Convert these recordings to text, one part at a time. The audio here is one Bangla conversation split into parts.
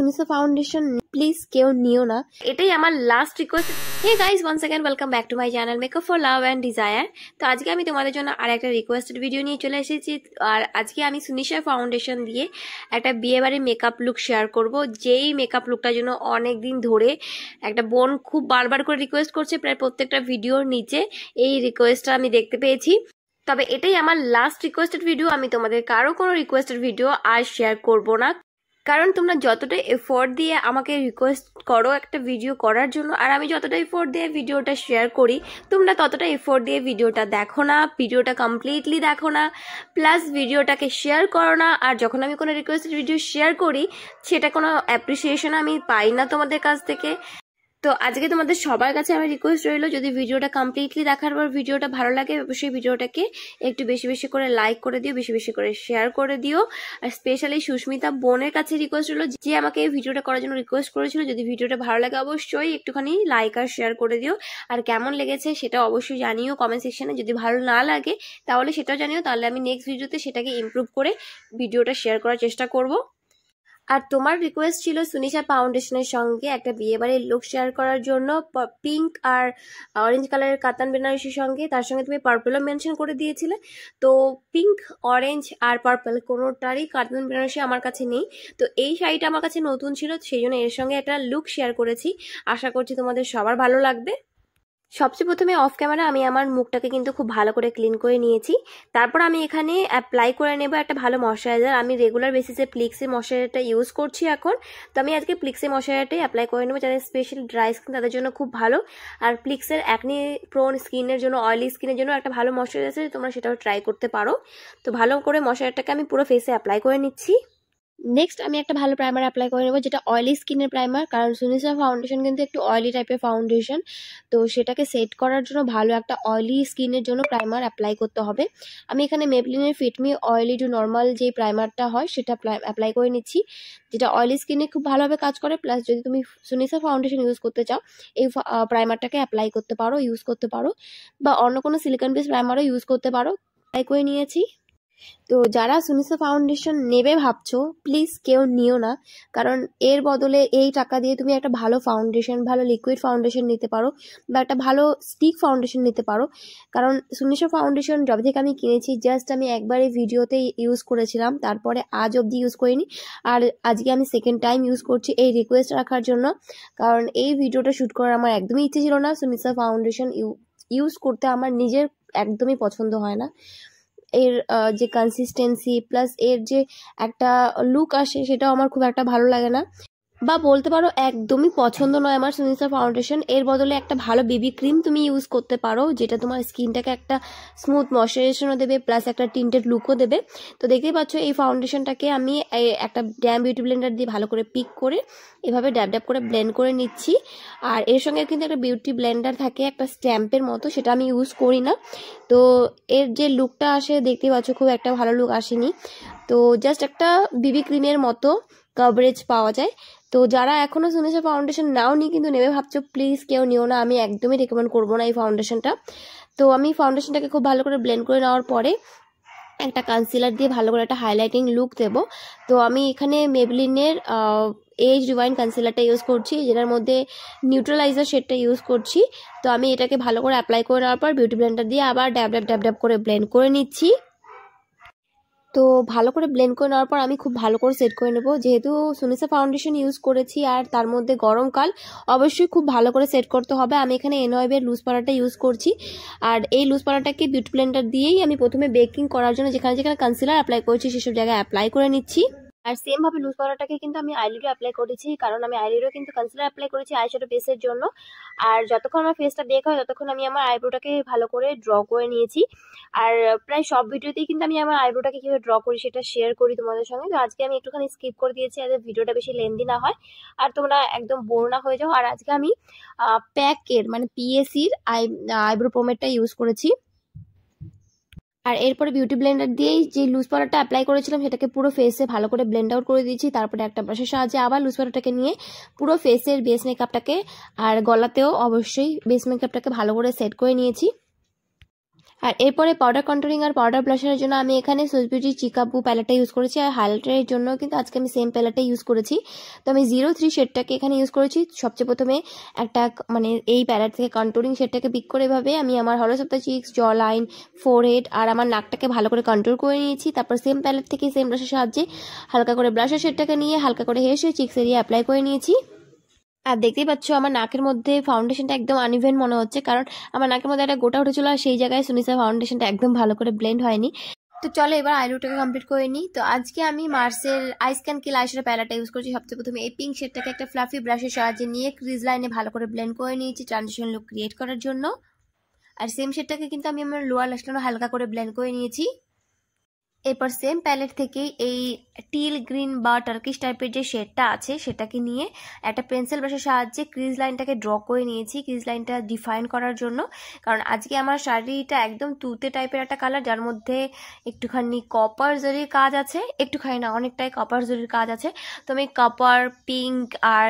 সুমিসা ফাউন্ডেশন প্লিজ কেউ নিও না এটাই আমার last request hey guys one second welcome back to my channel makeup for love and desire তো আজকে আমি তোমাদের জন্য আর একটা রিকোয়েস্টেড ভিডিও নিয়ে চলে এসেছি আর আজকে আমি সুনিশা ফাউন্ডেশন দিয়ে একটা বিয়েবাড়ির মেকআপ লুক শেয়ার করব যেই মেকআপ লুকটার জন্য অনেক দিন ধরে একটা বোন খুব বারবার করে রিকোয়েস্ট করছে প্রায় প্রত্যেকটা ভিডিওর নিচে এই রিকোয়েস্টটা আমি দেখতে পেয়েছি তবে এটাই আমার লাস্ট রিকোয়েস্টেড ভিডিও আমি তোমাদের কারো কোনো রিকোয়েস্টেড ভিডিও আর শেয়ার করব না কারণ তোমরা যতটা এফোর্ট দিয়ে আমাকে রিকোয়েস্ট করো একটা ভিডিও করার জন্য আর আমি যতটা এফোর্ট দিয়ে ভিডিওটা শেয়ার করি তোমরা ততটা এফোর্ট দিয়ে ভিডিওটা দেখো না ভিডিওটা কমপ্লিটলি দেখো না প্লাস ভিডিওটাকে শেয়ার করো না আর যখন আমি কোনো রিকোয়েস্ট ভিডিও শেয়ার করি সেটা কোনো অ্যাপ্রিসিয়েশন আমি পাই না তোমাদের কাছ থেকে তো আজকে তোমাদের সবার কাছে আমার রিকোয়েস্ট রইলো যদি ভিডিওটা কমপ্লিটলি দেখার পর ভিডিওটা ভালো লাগে অবশ্যই ভিডিওটাকে একটু বেশি বেশি করে লাইক করে দিও বেশি বেশি করে শেয়ার করে দিও আর স্পেশালি সুস্মিতা বোনের কাছে রিকোয়েস্ট রইলো যে আমাকে এই ভিডিওটা করার জন্য রিকোয়েস্ট করেছিল যদি ভিডিওটা ভালো লাগে অবশ্যই একটুখানি লাইক আর শেয়ার করে দিও আর কেমন লেগেছে সেটা অবশ্যই জানিও কমেন্ট সেকশানে যদি ভালো না লাগে তাহলে সেটাও জানিও তাহলে আমি নেক্সট ভিডিওতে সেটাকে ইমপ্রুভ করে ভিডিওটা শেয়ার করার চেষ্টা করবো আর তোমার রিকোয়েস্ট ছিল সুনিশা ফাউন্ডেশনের সঙ্গে একটা বিয়ে বাড়ির লুক শেয়ার করার জন্য পিঙ্ক আর অরেঞ্জ কালারের কাতান বেনারসির সঙ্গে তার সঙ্গে তুমি পার্পেলও মেনশন করে দিয়েছিলে তো পিঙ্ক অরেঞ্জ আর পার্পেল কোনোটারই কাতান বেনারসি আমার কাছে নেই তো এই শাড়িটা আমার কাছে নতুন ছিল সেই জন্য এর সঙ্গে একটা লুক শেয়ার করেছি আশা করছি তোমাদের সবার ভালো লাগবে সবচেয়ে প্রথমে অফ ক্যামেরা আমি আমার মুখটাকে কিন্তু খুব ভালো করে ক্লিন করে নিয়েছি তারপর আমি এখানে অ্যাপ্লাই করে নেব একটা ভালো ময়শ্চারাইজার আমি রেগুলার বেসিসে প্লিক্সের ময়শ্চারাইজারটা ইউজ করছি এখন তো আমি আজকে প্লিক্সের ময়শ্চারাইজারটাই অ্যাপ্লাই করে নেবো যাদের স্পেশাল ড্রাই স্কিন তাদের জন্য খুব ভালো আর প্লিক্সের অ্যাকনি প্রোন স্কিনের জন্য অয়েলি স্কিনের জন্য একটা ভালো ময়শ্চারাইজার আছে তোমরা সেটাও ট্রাই করতে পারো তো ভালো করে ময়শ্চারাইজারটাকে আমি পুরো ফেসে অ্যাপ্লাই করে নিচ্ছি নেক্সট আমি একটা ভালো প্রাইমার অ্যাপ্লাই করে নেবো যেটা অয়েলি স্কিনের প্রাইমার কারণ সুনিসা ফাউন্ডেশন কিন্তু একটু অয়েলি টাইপের ফাউন্ডেশন তো সেটাকে সেট করার জন্য ভালো একটা অয়েলি স্কিনের জন্য প্রাইমার অ্যাপ্লাই করতে হবে আমি এখানে মেবলিনের ফিটমি অয়েলি টু নর্মাল যে প্রাইমারটা হয় সেটা অ্যাপ্লাই করে নিচ্ছি যেটা অয়েলি স্কিনে খুব ভালোভাবে কাজ করে প্লাস যদি তুমি সুনিসা ফাউন্ডেশন ইউজ করতে চাও এই প্রাইমারটাকে অ্যাপ্লাই করতে পারো ইউজ করতে পারো বা অন্য কোনো সিলিকন বেস প্রাইমারও ইউজ করতে পারো অ্যাপ্লাই করে নিয়েছি তো যারা সুনিসা ফাউন্ডেশন নেবে ভাবছো প্লিজ কেউ নিও না কারণ এর বদলে এই টাকা দিয়ে তুমি একটা ভালো ফাউন্ডেশন ভালো লিকুইড ফাউন্ডেশন নিতে পারো বা একটা ভালো স্টিক ফাউন্ডেশন নিতে পারো কারণ সুনিসা ফাউন্ডেশন যবে থেকে আমি কিনেছি জাস্ট আমি একবারে ভিডিওতে ইউজ করেছিলাম তারপরে আজ অবধি ইউজ করিনি আর আজকে আমি সেকেন্ড টাইম ইউজ করছি এই রিকোয়েস্ট রাখার জন্য কারণ এই ভিডিওটা শ্যুট করার আমার একদমই ইচ্ছে ছিল না সুনিসা ফাউন্ডেশন ইউজ করতে আমার নিজের একদমই পছন্দ হয় না এর যে কনসিস্টেন্সি প্লাস এর যে একটা লুক আসে সেটাও আমার খুব একটা ভালো লাগে না বা বলতে পারো একদমই পছন্দ নয় আমার সুনিসা ফাউন্ডেশন এর বদলে একটা ভালো বেবি ক্রিম তুমি ইউজ করতে পারো যেটা তোমার স্কিনটাকে একটা স্মুথ ময়শ্চারাইজেশনও দেবে প্লাস একটা টিন্টেড লুকও দেবে তো দেখতেই পাচ্ছ এই ফাউন্ডেশনটাকে আমি একটা ড্যাম বিউটি ব্লেন্ডার দিয়ে ভালো করে পিক করে এভাবে ড্যাব ড্যাব করে ব্লেন্ড করে নিচ্ছি আর এর সঙ্গে কিন্তু একটা বিউটি ব্লেন্ডার থাকে একটা স্ট্যাম্পের মতো সেটা আমি ইউজ করি না তো এর যে লুকটা আসে দেখতেই পাচ্ছ খুব একটা ভালো লুক আসেনি তো জাস্ট একটা বিবি ক্রিমের মতো কভারেজ পাওয়া যায় তো যারা এখনও শুনেছে ফাউন্ডেশন নাও নি কিন্তু নেবে ভাবছো প্লিজ কেউ নিও না আমি একদমই রেকমেন্ড করবো না এই ফাউন্ডেশনটা তো আমি ফাউন্ডেশনটাকে খুব ভালো করে ব্লেন্ড করে নেওয়ার পরে একটা কনসিলার দিয়ে ভালো করে একটা হাইলাইটিং লুক দেবো তো আমি এখানে মেবলিনের এজ রিওয়াইন কনসিলারটা ইউজ করছি যেটার মধ্যে নিউট্রালাইজার শেডটা ইউজ করছি তো আমি এটাকে ভালো করে অ্যাপ্লাই করে নেওয়ার পর বিউটি ব্লেন্ডার দিয়ে আবার ড্যাব ড্যাব ড্যাব ড্যাব করে ব্লেন্ড করে নিচ্ছি তো ভালো করে ব্লেন্ড করে নেওয়ার পর আমি খুব ভালো করে সেট করে নেব যেহেতু সুনিসা ফাউন্ডেশন ইউজ করেছি আর তার মধ্যে গরমকাল অবশ্যই খুব ভালো করে সেট করতে হবে আমি এখানে এনওয়েবের লুজ পাড়াটা ইউজ করছি আর এই লুজ পাড়াটাকে বিউটি ব্লেন্ডার দিয়েই আমি প্রথমে বেকিং করার জন্য যেখানে যেখানে কনসিলার অ্যাপ্লাই করছি সেসব জায়গায় অ্যাপ্লাই করে নিচ্ছি আর সেমভাবে লুজ পাউডারটাকে কিন্তু আমি আইলিডও অ্যাপ্লাই করেছি কারণ আমি আইলিডও কিন্তু কনসিলার অ্যাপ্লাই করেছি আইশ্যাডো বেসের জন্য আর যতক্ষণ আমার ফেসটা দেখা হয় ততক্ষণ আমি আমার আইব্রোটাকে ভালো করে ড্র করে নিয়েছি আর প্রায় সব ভিডিওতেই কিন্তু আমি আমার আইব্রোটাকে কীভাবে ড্র করি সেটা শেয়ার করি তোমাদের সঙ্গে তো আজকে আমি একটুখানি স্কিপ করে দিয়েছি যাতে ভিডিওটা বেশি লেন্দি না হয় আর তোমরা একদম বোর না হয়ে যাও আর আজকে আমি প্যাকের মানে পিএসির আই আইব্রো পোমেটটা ইউজ করেছি আর এরপরে বিউটি ব্লেন্ডার দিয়েই যে লুজ পাউডারটা অ্যাপ্লাই করেছিলাম সেটাকে পুরো ফেসে ভালো করে ব্লেন্ড আউট করে দিয়েছি তারপরে একটা ব্রাশের সাহায্যে আবার লুজ পাউডারটাকে নিয়ে পুরো ফেসের বেস মেকআপটাকে আর গলাতেও অবশ্যই বেস মেকআপটাকে ভালো করে সেট করে নিয়েছি আর এরপরে পাউডার কন্ট্রোলিং আর পাউডার ব্লাশারের জন্য আমি এখানে সোজ বিউটি চিকাবু প্যালেটটা ইউজ করেছি আর হাইলাইটারের জন্য কিন্তু আজকে আমি সেম প্যালেটটা ইউজ করেছি তো আমি জিরো থ্রি শেডটাকে এখানে ইউজ করেছি সবচেয়ে প্রথমে একটা মানে এই প্যালেট থেকে কন্ট্রোলিং শেডটাকে পিক করে এভাবে আমি আমার হলো সপ্তাহ চিক্স জ লাইন ফোরহেড আর আমার নাকটাকে ভালো করে কন্ট্রোল করে নিয়েছি তারপর সেম প্যালেট থেকে সেম ব্রাশের সাহায্যে হালকা করে ব্রাশের শেডটাকে নিয়ে হালকা করে হেসে চিক্স এরিয়া অ্যাপ্লাই করে নিয়েছি আর দেখতেই পাচ্ছ আমার নাকের মধ্যে ফাউন্ডেশনটা একদম আনইভেন মনে হচ্ছে কারণ আমার নাকের মধ্যে একটা গোটা উঠেছিল আর সেই জায়গায় সুনিসা ফাউন্ডেশনটা একদম ভালো করে ব্লেন্ড হয়নি তো চলো এবার আইলোটাকে কমপ্লিট করে নিই তো আজকে আমি মার্সের ক্যান কিল আইসের প্যালাটা ইউজ করছি সবচেয়ে প্রথমে এই পিঙ্ক শেডটাকে একটা ফ্লাফি ব্রাশের সাহায্যে নিয়ে ক্রিজ লাইনে ভালো করে ব্লেন্ড করে নিয়েছি ট্রানজিশন লুক ক্রিয়েট করার জন্য আর সেম শেডটাকে কিন্তু আমি আমার লোয়ার লাস্টানো হালকা করে ব্লেন্ড করে নিয়েছি এরপর সেম প্যালেট থেকে এই টিল গ্রিন বা টার্কিশ টাইপের যে শেডটা আছে সেটাকে নিয়ে একটা পেন্সিল ব্রাশের সাহায্যে ক্রিজ লাইনটাকে ড্র করে নিয়েছি ক্রিজ লাইনটা ডিফাইন করার জন্য কারণ আজকে আমার শাড়িটা একদম তুতে টাইপের একটা কালার যার মধ্যে একটুখানি কপার জরির কাজ আছে একটুখানি না অনেকটাই কপার জরির কাজ আছে তো আমি কপার পিঙ্ক আর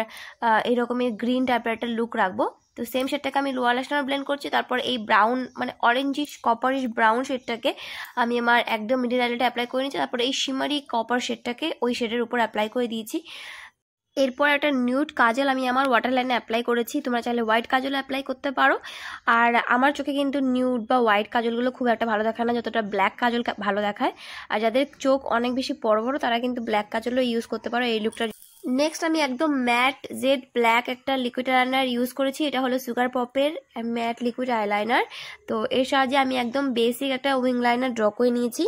এরকমের গ্রিন টাইপের একটা লুক রাখবো তো সেম শেডটাকে আমি লোয়ার ল্যাশনার ব্লেন্ড করছি তারপর এই ব্রাউন মানে কপার কপারিশ ব্রাউন শেডটাকে আমি আমার একদম মিডিল আইলেটে অ্যাপ্লাই করে নিয়েছি তারপর এই শিমারি কপার শেডটাকে ওই শেডের উপর অ্যাপ্লাই করে দিয়েছি এরপর একটা নিউড কাজল আমি আমার ওয়াটার লাইনে অ্যাপ্লাই করেছি তোমরা চাইলে হোয়াইট কাজল অ্যাপ্লাই করতে পারো আর আমার চোখে কিন্তু নিউড বা হোয়াইট কাজলগুলো খুব একটা ভালো দেখায় না যতটা ব্ল্যাক কাজল ভালো দেখায় আর যাদের চোখ অনেক বেশি বড় বড় তারা কিন্তু ব্ল্যাক কাজলও ইউজ করতে পারো এই লুকটা নেক্সট আমি একদম ম্যাট জেড ব্ল্যাক একটা লিকুইড আইলাইনার ইউজ করেছি এটা হলো সুগার পপের ম্যাট লিকুইড আইলাইনার তো এর সাহায্যে আমি একদম বেসিক একটা উইং লাইনার ড্র করে নিয়েছি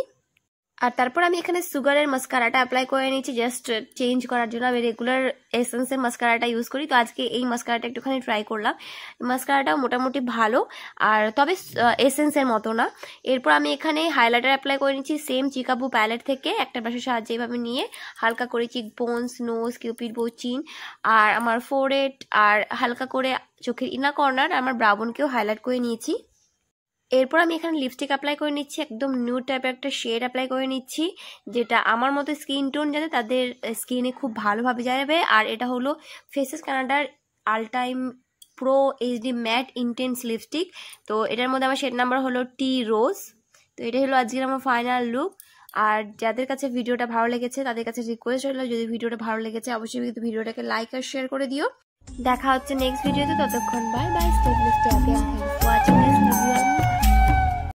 আর তারপর আমি এখানে সুগারের মাস্কারাটা অ্যাপ্লাই করে নিয়েছি জাস্ট চেঞ্জ করার জন্য আমি রেগুলার এসেন্সের মাস্কারাটা ইউজ করি তো আজকে এই মাস্কারাটা একটুখানি ট্রাই করলাম মাস্কারাটাও মোটামুটি ভালো আর তবে এসেন্সের মতো না এরপর আমি এখানে হাইলাইটার অ্যাপ্লাই করে নিয়েছি সেম চিকাবু প্যালেট থেকে একটা বাসের সাহায্যে এইভাবে নিয়ে হালকা করে চিক বোনস নোজ কিউপিড বো চিন আর আমার ফোরেট আর হালকা করে চোখের ইনা কর্নার আমার ব্রাবনকেও হাইলাইট করে নিয়েছি এরপর আমি এখানে লিপস্টিক অ্যাপ্লাই করে নিচ্ছি একদম নিউ টাইপের একটা শেড অ্যাপ্লাই করে নিচ্ছি যেটা আমার মতো স্কিন টোন যাতে তাদের স্কিনে খুব ভালোভাবে যাবে আর এটা হলো ফেসেস কানাডার all time pro HD matte intense lipstick তো এটার মধ্যে আমার শেড নাম্বার হলো টি রোজ তো এটাই হলো আজকের আমার ফাইনাল লুক আর যাদের কাছে ভিডিওটা ভালো লেগেছে তাদের কাছে রিকোয়েস্ট হলো যদি ভিডিওটা ভালো লেগেছে অবশ্যই কিন্তু ভিডিওটাকে লাইক আর শেয়ার করে দিও দেখা হচ্ছে নেক্সট ভিডিওতে ততক্ষণ bye bye step step watching this video